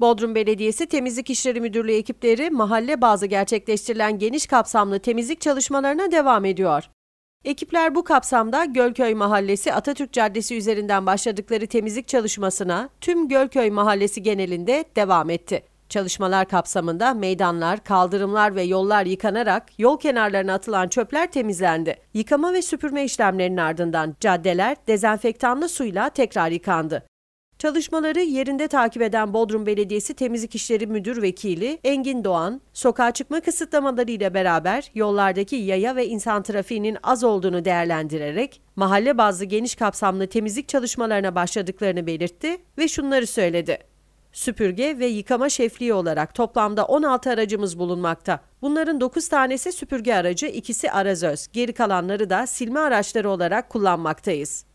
Bodrum Belediyesi Temizlik İşleri Müdürlüğü ekipleri mahalle bazı gerçekleştirilen geniş kapsamlı temizlik çalışmalarına devam ediyor. Ekipler bu kapsamda Gölköy Mahallesi Atatürk Caddesi üzerinden başladıkları temizlik çalışmasına tüm Gölköy Mahallesi genelinde devam etti. Çalışmalar kapsamında meydanlar, kaldırımlar ve yollar yıkanarak yol kenarlarına atılan çöpler temizlendi. Yıkama ve süpürme işlemlerinin ardından caddeler dezenfektanlı suyla tekrar yıkandı. Çalışmaları yerinde takip eden Bodrum Belediyesi Temizlik İşleri Müdür Vekili Engin Doğan, sokağa çıkma kısıtlamaları ile beraber yollardaki yaya ve insan trafiğinin az olduğunu değerlendirerek mahalle bazlı geniş kapsamlı temizlik çalışmalarına başladıklarını belirtti ve şunları söyledi. Süpürge ve yıkama şefliği olarak toplamda 16 aracımız bulunmakta. Bunların 9 tanesi süpürge aracı, ikisi arazöz, geri kalanları da silme araçları olarak kullanmaktayız.